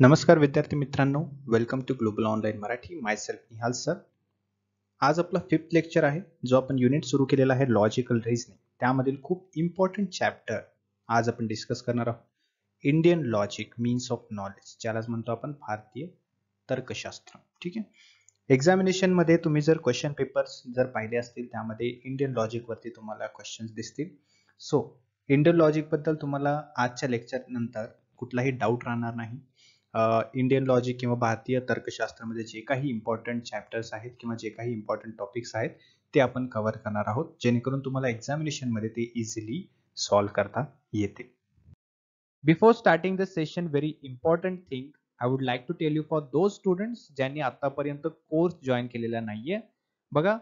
नमस्कार विद्यार्थी मित्रांनो welcome to global online Marathi myself Nihal sir आज आपला फिफ्थ लेक्चर आहे जो आपण युनिट सुरू केलेला आहे लॉजिकल रिझनिंग त्यामधील खूप इम्पॉर्टंट चॅप्टर आज आपण डिस्कस करणार आहोत Indian logic means of knowledge ज्यालाच म्हणतो आपण भारतीय तर्कशास्त्र ठीक आहे एक्झामिनेशनमध्ये तुम्ही जर क्वेश्चन पेपर्स जर पाहिले असतील त्यामध्ये इंडियन लॉजिकवरती तुम्हाला क्वेश्चन्स दिसतील सो इंडियन लॉजिकबद्दल तुम्हाला आजच्या लेक्चरनंतर कुठलाही डाऊट राहणार नाही इंडियन लॉजिक किंवा भारतीय तर्कशास्त्रामध्ये जे काही इम्पॉर्टंट चॅप्टर्स आहेत किंवा जे काही इम्पॉर्टंट टॉपिक्स आहेत ते आपण कव्हर करणार आहोत जेणेकरून तुम्हाला एक्झामिनेशनमध्ये ते इझिली सॉल्व्ह करता येते before starting the session very important thing I would like to tell you for those students ज्यांनी आतापर्यंत कोर्स जॉईन केलेला नाहीये बघा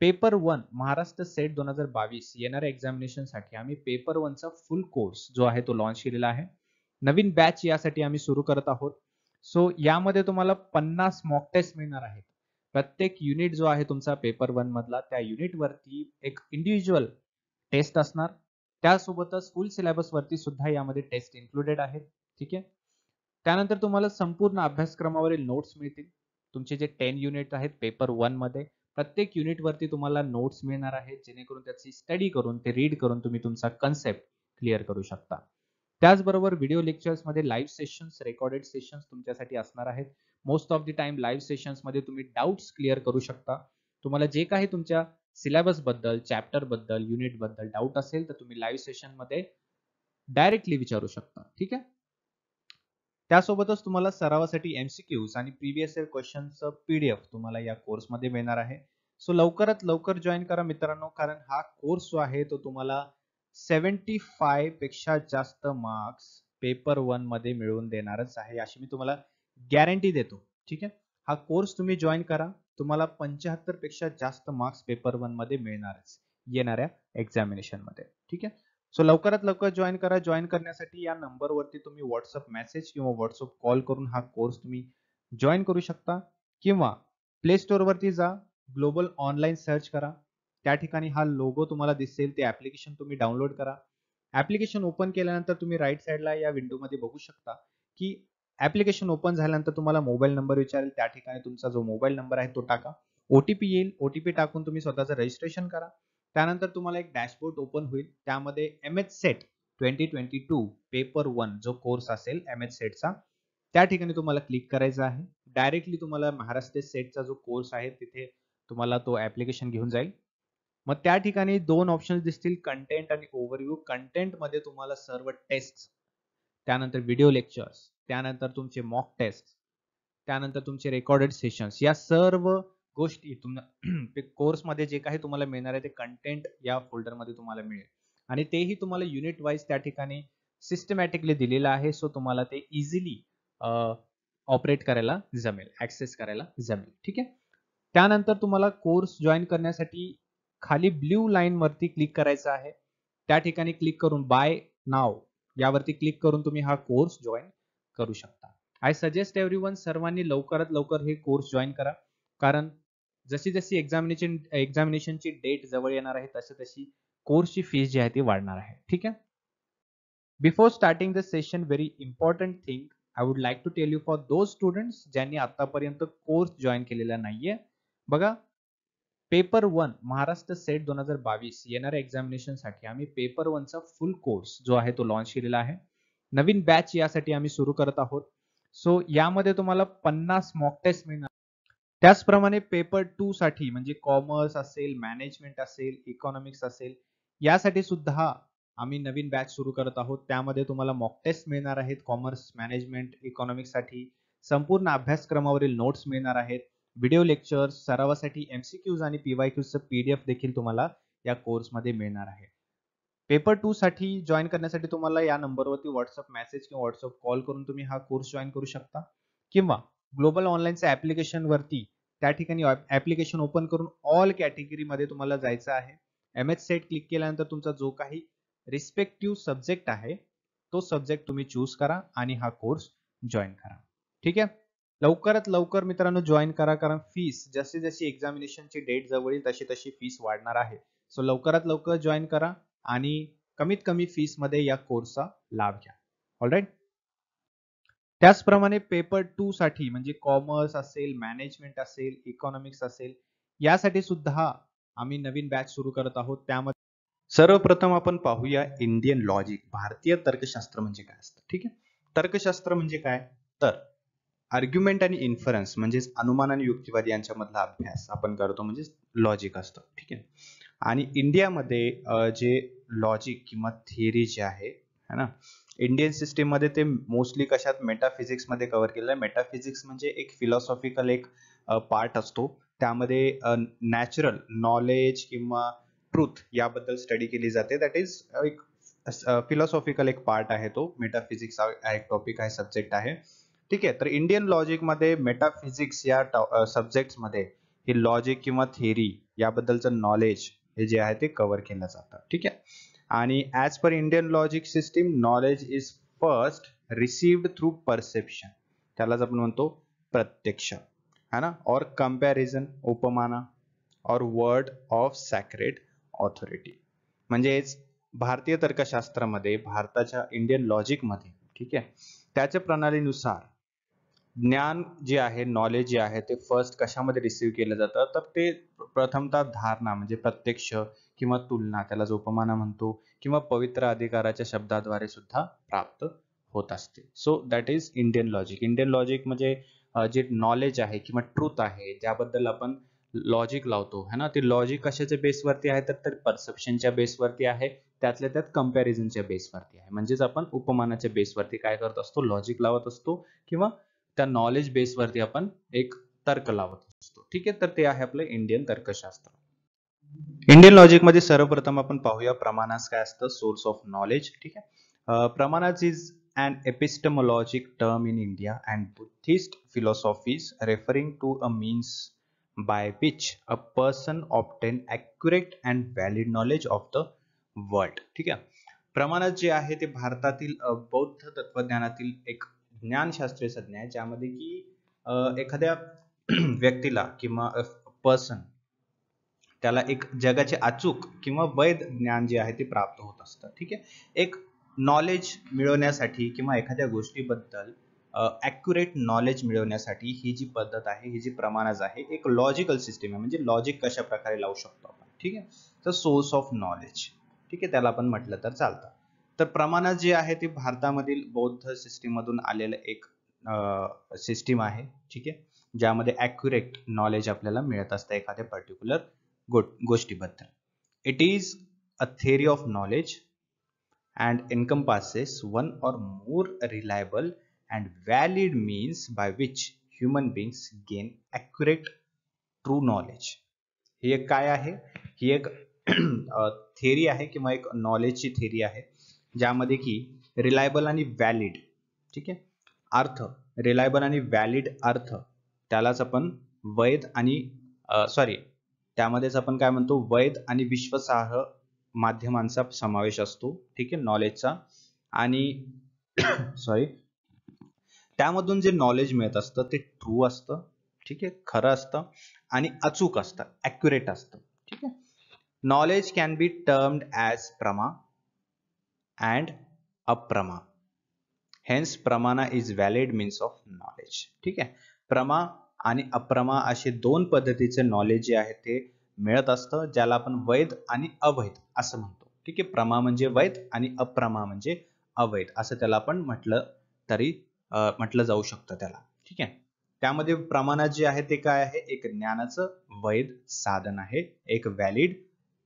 पेपर वन महाराष्ट्र सेट दोन हजार बावीस येणाऱ्या एक्झामिनेशनसाठी आम्ही पेपर वनचा फुल कोर्स जो आहे तो लॉन्च केलेला आहे नवीन बॅच यासाठी आम्ही सुरू करत आहोत सो यामध्ये तुम्हाला पन्नास मॉक टेस्ट मिळणार आहेत प्रत्येक युनिट जो आहे तुमचा पेपर वन मधला त्या युनिट वरती एक इंडिव्हिज्युअल टेस्ट असणार त्यासोबतच फुल वरती सुद्धा यामध्ये टेस्ट इन्क्लुडेड आहेत ठीक आहे त्यानंतर तुम्हाला संपूर्ण अभ्यासक्रमावरील नोट्स मिळतील तुमचे जे टेन युनिट आहेत पेपर वन मध्ये प्रत्येक वरती तुम्हाला नोट्स मिळणार आहेत जेणेकरून त्याची स्टडी करून ते रीड करून तुम्ही तुमचा कन्सेप्ट क्लिअर करू शकता त्याचबरोबर व्हिडिओ लेक्चर्समध्ये लाईव्ह सेशन्स रेकॉर्डेड सेशन्स तुमच्यासाठी असणार आहेत most of the time live मध्ये तुम्ही डाऊट्स क्लिअर करू शकता तुम्हाला जे काही तुमच्या बद्दल युनिट युनिटबद्दल डाऊट असेल तर तुम्ही लाईव्ह सेशनमध्ये डायरेक्टली विचारू शकता ठीक आहे त्यासोबतच तुम्हाला सरावासाठी एमसीक्यूज आणि प्रीवियस इयर क्वेश्चनचं पीडीएफ तुम्हाला या कोर्समध्ये मिळणार आहे सो लवकरात लवकर जॉईन करा मित्रांनो कारण हा कोर्स जो आहे तो तुम्हाला सेवन्टी फाय पेक्षा जास्त मार्क्स पेपर वन मध्ये मिळवून देणारच आहे अशी मी तुम्हाला गॅरंटी देतो ठीक आहे हा कोर्स तुम्ही जॉईन करा तुम्हाला पंच्याहत्तर पेक्षा जास्त मार्क्स पेपर वन मध्ये मिळणारच येणाऱ्या एक्झामिनेशन मध्ये ठीक आहे सो लवकरात लवकर जॉईन करा जॉईन करण्यासाठी या नंबरवरती तुम्ही व्हॉट्सअप मेसेज किंवा व्हॉट्सअप कॉल करून हा कोर्स तुम्ही जॉईन करू शकता किंवा प्ले वरती जा ग्लोबल ऑनलाईन सर्च करा त्या ठिकाणी हा लोगो तुम्हाला दिसेल ते ऍप्लिकेशन तुम्ही डाउनलोड करा ऍप्लिकेशन ओपन केल्यानंतर तुम्ही राईट साईडला या विंडोमध्ये बघू शकता की ऍप्लिकेशन ओपन झाल्यानंतर तुम्हाला मोबाईल नंबर विचारेल त्या ठिकाणी तुमचा जो मोबाईल नंबर आहे तो टाका ओटीपी येईल ओटीपी टाकून तुम्ही स्वतःचं रजिस्ट्रेशन करा त्यानंतर तुम्हाला एक डॅशबोर्ड ओपन होईल त्यामध्ये M H SET twenty twenty two paper one जो कोर्स असेल एम एच सेटचा त्या ठिकाणी तुम्हाला क्लिक करायचा आहे डायरेक्टली तुम्हाला महाराष्ट्र सेटचा जो कोर्स आहे तिथे तुम्हाला तो ऍप्लिकेशन घेऊन जाईल मग त्या ठिकाणी दोन ऑप्शन्स दिसतील कंटेंट आणि ओव्हरव्ह्यू मध्ये तुम्हाला सर्व टेस्ट त्यानंतर व्हिडिओ लेक्चर्स त्यानंतर तुमचे मॉक टेस्ट त्यानंतर तुमचे रेकॉर्डेड सेशन्स या सर्व गोष्टी तुम्हाला कोर्समध्ये जे काही तुम्हाला मिळणार आहे ते कंटेंट या फोल्डरमध्ये तुम्हाला मिळेल आणि तेही तुम्हाला युनिट वाईज त्या ठिकाणी सिस्टमॅटिकली दिलेलं आहे सो तुम्हाला ते इझिली ऑपरेट करायला जमेल ऍक्सेस करायला जमेल ठीक आहे त्यानंतर तुम्हाला कोर्स जॉईन करण्यासाठी खाली ब्ल्यू लाईन वरती क्लिक करायचं आहे त्या ठिकाणी क्लिक करून बाय नाव यावरती क्लिक करून तुम्ही हा कोर्स जॉईन करू शकता आय सजेस्ट एव्हरी वन सर्वांनी लवकरात लवकर हे कोर्स जॉईन करा कारण जशी जशी एक्झामिनेशन एक्झामिनेशनची डेट जवळ येणार आहे तशी तशी कोर्सची फीस जी आहे ती वाढणार आहे ठीक आहे before starting the session very important thing I would like to tell you for those students ज्यांनी आतापर्यंत कोर्स जॉईन केलेला नाहीये बघा पेपर वन महाराष्ट्र सेट दोन हजार बावीस येणाऱ्या एक्झामिनेशनसाठी आम्ही पेपर वनचा फुल कोर्स जो आहे तो लॉन्च केलेला आहे नवीन बॅच यासाठी आम्ही सुरू करत आहोत सो यामध्ये तुम्हाला पन्नास मॉक टेस्ट मिळणार त्याचप्रमाणे पेपर टू साठी म्हणजे कॉमर्स असेल मॅनेजमेंट असेल इकॉनॉमिक्स असेल यासाठी सुद्धा आम्ही नवीन बॅच सुरू करत आहोत त्यामध्ये तुम्हाला मॉक टेस्ट मिळणार आहेत कॉमर्स मॅनेजमेंट इकॉनॉमिक्स साठी संपूर्ण अभ्यासक्रमावरील नोट्स मिळणार आहेत व्हिडिओ लेक्चर्स सरावासाठी क्यूज आणि वाय क्यूजचं पीडीएफ देखील तुम्हाला या कोर्समध्ये मिळणार आहे पेपर टू साठी जॉईन करण्यासाठी तुम्हाला या नंबरवरती व्हॉट्सअप मेसेज किंवा व्हॉट्सअप कॉल करून तुम्ही हा कोर्स जॉईन करू शकता किंवा ग्लोबल ऑनलाईनच्या ऍप्लिकेशनवरती त्या ठिकाणी ऍप्लिकेशन ओपन करून ऑल कॅटेगरीमध्ये तुम्हाला जायचं आहे एम एच सेट क्लिक केल्यानंतर तुमचा जो काही रिस्पेक्टिव्ह सब्जेक्ट आहे तो सब्जेक्ट तुम्ही चूज करा आणि हा कोर्स जॉईन करा ठीक आहे लवकरात लवकर मित्रांनो जॉईन करा कारण फीस जशी जशी एक्झामिनेशनची डेट जवळ येईल तशी तशी फीस वाढणार आहे सो लवकरात लवकर जॉईन करा आणि कमीत कमी फीस मध्ये या कोर्सचा लाभ घ्या ऑलराईट त्याचप्रमाणे पेपर टू साठी म्हणजे कॉमर्स असेल मॅनेजमेंट असेल इकॉनॉमिक्स असेल यासाठी सुद्धा आम्ही नवीन बॅच सुरू करत आहोत त्यामध्ये सर्वप्रथम आपण पाहूया इंडियन लॉजिक भारतीय तर्कशास्त्र म्हणजे काय असतं ठीक आहे तर्कशास्त्र म्हणजे काय तर आर्ग्युमेंट आणि इन्फरन्स म्हणजेच अनुमान आणि युक्तिवाद यांच्यामधला अभ्यास आपण करतो म्हणजे लॉजिक असतं ठीक आहे आणि इंडियामध्ये जे लॉजिक किंवा थिअरी जे आहे है ना इंडियन मध्ये ते मोस्टली कशात मेटाफिजिक्समध्ये कव्हर केलेलं आहे मेटाफिजिक्स म्हणजे एक फिलॉसॉफिकल एक पार्ट असतो त्यामध्ये नॅचरल नॉलेज किंवा ट्रूथ याबद्दल स्टडी केली जाते दॅट इज एक फिलॉसॉफिकल एक पार्ट आहे तो मेटाफिजिक्स एक टॉपिक आहे सब्जेक्ट आहे ठीक आहे तर इंडियन लॉजिकमध्ये मेटाफिजिक्स या सब्जेक्टमध्ये हे लॉजिक किंवा थेरी याबद्दलचं नॉलेज हे जे आहे ते कव्हर केलं जातं ठीक आहे आणि as per Indian logic system knowledge is first received through perception त्यालाच आपण म्हणतो प्रत्यक्ष है ना और कंपेरिजन उपमाना और वर्ड ऑफ सैक्रेट ऑथॉरिटी म्हणजेच भारतीय तर्कशास्त्रामध्ये भारताच्या इंडियन लॉजिकमध्ये ठीक आहे त्याच्या प्रणालीनुसार ज्ञान जे आहे नॉलेज जे आहे ते फर्स्ट कशामध्ये रिसीव्ह केलं जातं तर ते प्रथमतः धारणा म्हणजे प्रत्यक्ष किंवा तुलना त्याला उपमाना म्हणतो किंवा पवित्र अधिकाराच्या शब्दाद्वारे सुद्धा प्राप्त होत असते so that is Indian logic Indian logic म्हणजे जे नॉलेज आहे किंवा ट्रूथ आहे ज्याबद्दल आपण लॉजिक लावतो है ना ते लॉजिक कशाच्या बेसवरती आहे तर परसेप्शनच्या बेसवरती आहे त्यातल्या त्यात कम्पॅरिझनच्या बेसवरती आहे म्हणजेच आपण उपमानाच्या बेसवरती काय करत असतो लॉजिक लावत असतो किंवा त्या नॉलेज बेसवरती आपण एक तर्क लावत असतो ठीक आहे तर ते आहे आपलं इंडियन तर्कशास्त्र इंडियन लॉजिकमध्ये सर्वप्रथम आपण पाहूया प्रमाणास काय असतं सोर्स ऑफ नॉलेज ठीक आहे प्रमाणास is and epistemologic term in India and Buddhist philosophies referring to a means by which a person obtain accurate and valid knowledge of the world ठीक आहे प्रमाणात जे आहे ते भारतातील बौद्ध तत्वज्ञानातील एक ज्ञानशास्त्रीय संज्ञा आहे ज्यामध्ये की एखाद्या व्यक्तीला किंवा पर्सन त्याला एक जगाचे अचूक किंवा वैध ज्ञान जे आहे ते प्राप्त होत असतं ठीक आहे एक नॉलेज मिळवण्यासाठी किंवा एखाद्या गोष्टीबद्दल ॲक्युरेट नॉलेज मिळवण्यासाठी ही जी पद्धत आहे ही जी प्रमाणच आहे एक लॉजिकल सिस्टीम आहे म्हणजे लॉजिक कशा प्रकारे लावू शकतो आपण ठीक आहे तर सोर्स ऑफ नॉलेज ठीक आहे त्याला आपण म्हटलं तर चालतं तर प्रमाणात जे आहे ते भारतामधील बौद्ध सिस्टीममधून आलेलं एक सिस्टीम आहे ठीक आहे ज्यामध्ये अॅक्युरेट नॉलेज आपल्याला मिळत असतं एखाद्या पर्टिक्युलर गो गोष्टीबद्दल it is a theory of knowledge and encompasses one or more reliable and valid means by which human beings gain accurate true knowledge ही एक काय आहे ही एक थेरी आहे किंवा एक नॉलेजची थेरी आहे ज्यामध्ये की रिलायबल आणि व्हॅलिड ठीक आहे अर्थ रिलायबल आणि व्हॅलिड अर्थ त्यालाच आपण वैध आणि सॉरी त्यामध्येच आपण काय म्हणतो वैध आणि विश्वासार्ह माध्यमांचा समावेश असतो ठीक आहे नॉलेजचा आणि सॉरी त्यामधून जे नॉलेज मिळत असतं ते ट्रू असतं ठीक आहे खरं असतं आणि अचूक असतं ॲक्युरेट असतं ठीक आहे knowledge can be termed as प्रमा अँड अप्रमा Hence, प्रमाणा is valid means of knowledge ठीक आहे प्रमा आणि अप्रमा असे दोन पद्धतीचे नॉलेज जे आहे ते मिळत असतं ज्याला आपण वैध आणि अवैध असं म्हणतो ठीक आहे प्रमा म्हणजे वैध आणि अप्रमा म्हणजे अवैध असं त्याला आपण म्हटलं तरी म्हटलं जाऊ शकतं त्याला ठीक आहे त्यामध्ये प्रमाणात जे आहे ते काय आहे एक ज्ञानाचं वैध साधन आहे एक व्हॅलिड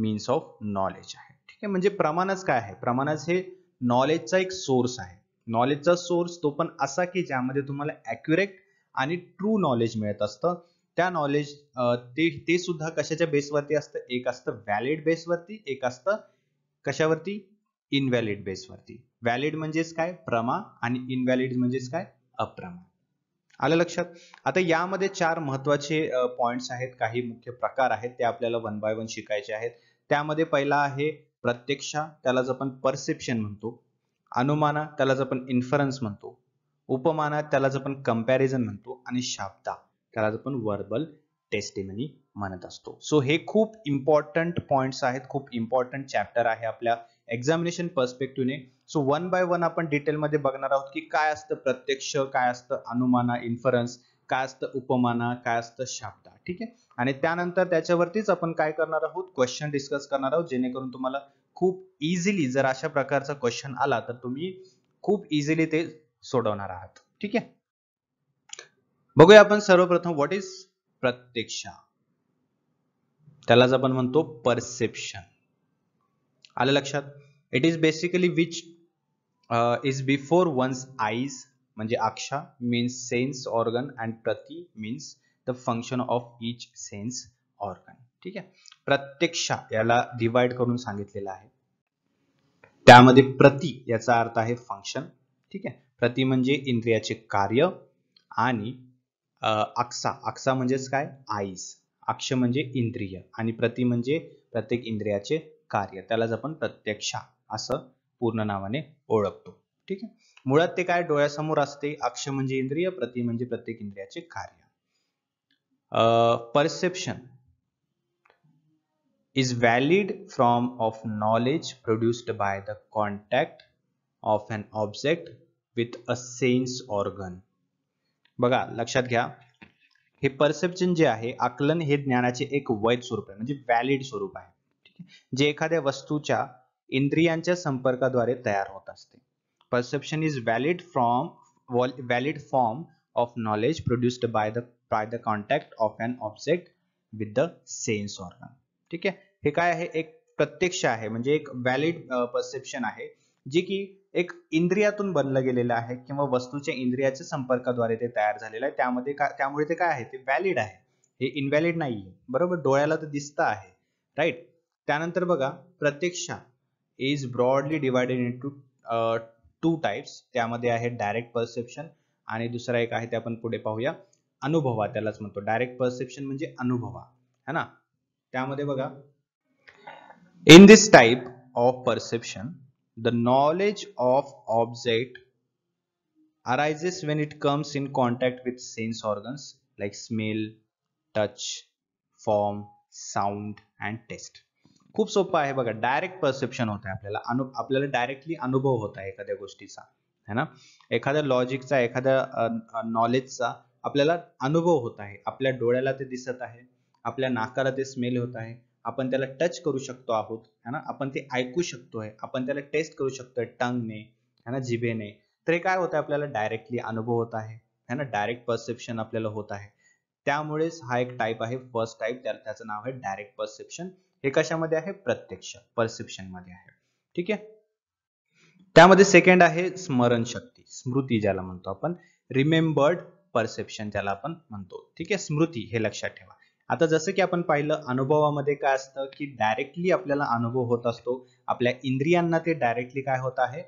मीन्स ऑफ नॉलेज आहे हे म्हणजे प्रमाणच काय आहे प्रमाणच हे नॉलेजचा एक सोर्स आहे नॉलेजचा सोर्स तो पण असा की ज्यामध्ये तुम्हाला ऍक्युरेट आणि ट्रू नॉलेज मिळत असतं त्या नॉलेज ते ते सुद्धा कशाच्या बेसवरती असतं एक असतं व्हॅलिड बेसवरती एक असतं कशावरती इनव्हॅलिड बेसवरती व्हॅलिड म्हणजेच काय प्रमा आणि इनव्हॅलिड म्हणजेच काय अप्रमा आलं लक्षात आता यामध्ये चार महत्वाचे पॉइंट्स आहेत काही मुख्य प्रकार आहेत ते आपल्याला वन बाय वन शिकायचे आहेत त्यामध्ये पहिला आहे प्रत्यक्षा त्यालाच आपण परसेप्शन म्हणतो अनुमाना त्यालाच आपण इन्फरन्स म्हणतो उपमाना त्यालाच आपण कम्पॅरिझन म्हणतो आणि शाब्दा त्यालाच आपण वर्बल टेस्टिमनी म्हणत असतो सो हे खूप इम्पॉर्टंट पॉइंट्स आहेत खूप इम्पॉर्टंट चॅप्टर आहे आपल्या एक्झामिनेशन ने सो वन बाय वन आपण डिटेलमध्ये बघणार आहोत की काय असतं प्रत्यक्ष काय असतं अनुमाना इन्फरन्स काय असतं उपमाना काय असतं शाब्दा ठीक आहे आणि त्यानंतर त्याच्यावरतीच आपण काय करणार आहोत क्वेश्चन डिस्कस करणार आहोत जेणेकरून तुम्हाला खूप इझिली जर अशा प्रकारचा क्वेश्चन आला तर तुम्ही खूप इझिली ते सोडवणार आहात ठीक आहे बघूया आपण सर्वप्रथम व्हॉट इज प्रत्यक्षा त्यालाच आपण म्हणतो परसेप्शन आलं लक्षात it is basically which is before one's eyes म्हणजे अक्षा मीन्स सेन्स ऑर्गन अँड प्रति means the function of each sense organ ठीक आहे प्रत्यक्षा याला डिवाइड करून सांगितलेलं आहे त्यामध्ये प्रति याचा अर्थ आहे फंक्शन ठीक आहे प्रति म्हणजे इंद्रियाचे कार्य आणि अक्सा अक्सा म्हणजेच काय आईस अक्ष म्हणजे इंद्रिय आणि प्रति म्हणजे प्रत्येक इंद्रियाचे कार्य त्यालाच आपण प्रत्यक्षा असं पूर्ण नावाने ओळखतो ठीक आहे मुळात ते काय डोळ्यासमोर असते अक्ष म्हणजे इंद्रिय प्रति म्हणजे प्रत्येक इंद्रियाचे कार्य perception perception is valid from of knowledge produced by the contact of an object with a sense organ बघा लक्षात घ्या हे परसेप्शन जे आहे आकलन हे ज्ञानाचे एक वैध स्वरूप आहे म्हणजे व्हॅलिड स्वरूप आहे ठीक आहे जे एखाद्या वस्तूच्या इंद्रियांच्या संपर्काद्वारे तयार होत असते perception is valid from valid form of knowledge produced by the by the contact of an object with the sense organ ठीक आहे हे काय आहे एक प्रत्यक्ष आहे म्हणजे एक व्हॅलिड परसेप्शन आहे जे की एक इंद्रियातून बनलं गेलेलं आहे किंवा वस्तूच्या इंद्रियाच्या संपर्काद्वारे ते तयार झालेलं आहे त्यामध्ये त्यामुळे ते काय आहे ते व्हॅलिड आहे हे इनव्हॅलिड नाही आहे बरोबर डोळ्याला तर दिसत आहे राईट त्यानंतर बघा प्रत्यक्षा is broadly divided into two types त्यामध्ये आहे डायरेक्ट परसेप्शन आणि दुसरा एक आहे ते आपण पुढे पाहूया अनुभवा त्यालाच म्हणतो डायरेक्ट परसेप्शन म्हणजे अनुभवा है ना त्यामध्ये बघा in this type of perception the knowledge of object arises when it comes in contact with sense organs like smell touch form sound and taste खूप सोपं आहे बघा डायरेक्ट परसेप्शन होत आहे आपल्याला अनु आपल्याला डायरेक्टली अनुभव होत आहे एखाद्या गोष्टीचा है ना एखाद्या लॉजिकचा एखाद्या नॉलेजचा आपल्याला अनुभव होत आहे आपल्या डोळ्याला ते दिसत आहे आपल्या नाकाला ते स्मेल होत आहे आपण त्याला टच करू शकतो आहोत है ना आपण ते ऐकू शकतो आहे आपण त्याला टेस्ट करू शकतो टंगने है ना जिभेने तर काय होतं आपल्याला डायरेक्टली अनुभव होत आहे है ना डायरेक्ट परसेप्शन आपल्याला होत आहे त्यामुळेच हा एक टाईप आहे फर्स्ट टाईप त्याचं नाव आहे डायरेक्ट परसेप्शन हे कशामध्ये आहे प्रत्यक्ष परसेप्शन मध्ये आहे ठीक आहे त्यामध्ये सेकंड आहे स्मरण शक्ती स्मृती ज्याला म्हणतो आपण रिमेंबर्ड परसेप्शन त्याला आपण म्हणतो ठीक आहे स्मृती हे लक्षात ठेवा आता जसं की आपण पाहिलं अनुभवामध्ये काय असतं की डायरेक्टली आपल्याला अनुभव होत असतो आपल्या इंद्रियांना ते डायरेक्टली काय होत आहे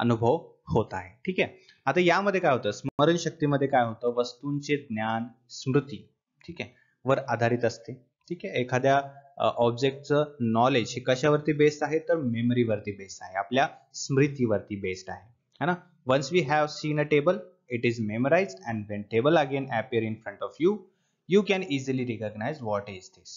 अनुभव होत आहे ठीक आहे आता यामध्ये काय होतं स्मरण शक्तीमध्ये काय होतं वस्तूंचे ज्ञान स्मृती ठीक आहे वर आधारित असते ठीक आहे एखाद्या ऑब्जेक्टचं नॉलेज हे कशावरती बेस्ड आहे तर मेमरीवरती बेस्ड आहे आपल्या स्मृतीवरती बेस्ड आहे है ना once we have seen a table it is memorized and when table again appear in front of you, you can easily recognize what is this.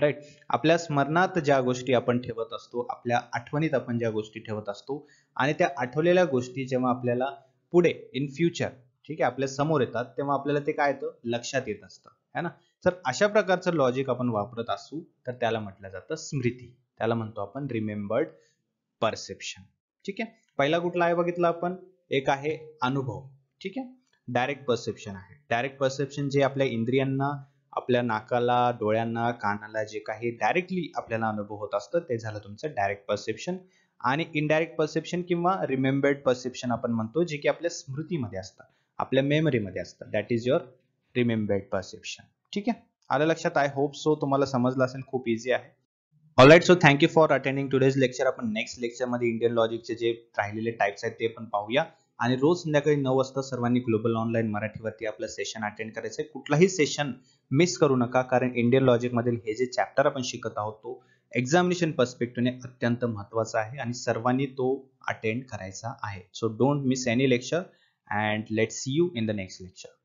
Right आपल्या स्मरणात ज्या गोष्टी आपण ठेवत असतो आपल्या आठवणीत आपण ज्या गोष्टी ठेवत असतो आणि त्या आठवलेल्या गोष्टी जेव्हा आपल्याला पुढे इन फ्युचर ठीक आहे आपल्या समोर येतात तेव्हा आपल्याला ते काय येतं लक्षात येत असतं है ना तर अशा प्रकारचं लॉजिक आपण वापरत असू तर त्याला म्हटलं जातं स्मृती त्याला म्हणतो आपण रिमेंबर्ड परसेप्शन ठीक आहे पहिला कुठला आहे बघितला आपण एक आहे अनुभव ठीक आहे डायरेक्ट परसेप्शन आहे डायरेक्ट परसेप्शन जे आपल्या इंद्रियांना आपल्या नाकाला डोळ्यांना कानाला जे काही डायरेक्टली आपल्याला अनुभव होत असतं ते झालं तुमचं डायरेक्ट परसेप्शन आणि इनडायरेक्ट परसेप्शन किंवा रिमेंबर्ड परसेप्शन आपण म्हणतो जे की आपल्या स्मृतीमध्ये असतं आपल्या मेमरीमध्ये असतं that is your remembered perception ठीक आहे आलं लक्षात आय होप सो तुम्हाला समजलं असेल खूप इझी आहे alright so thank you for attending today's lecture आपण नेक्स्ट लेक्चरमध्ये इंडियन लॉजिकचे जे राहिलेले टाईप्स आहेत ते पण पाहूया आणि रोज संध्याकाळी नऊ वाजता सर्वांनी ग्लोबल ऑनलाईन मराठीवरती आपलं सेशन अटेंड करायचं आहे कुठलाही सेशन मिस करू नका कारण इंडियन मधील हे जे चॅप्टर आपण शिकत आहोत तो एक्झामिनेशन पर्स्पेक्टिव्हने अत्यंत महत्वाचा आहे आणि सर्वांनी तो अटेंड करायचा आहे so don't miss any lecture and let see you in the next lecture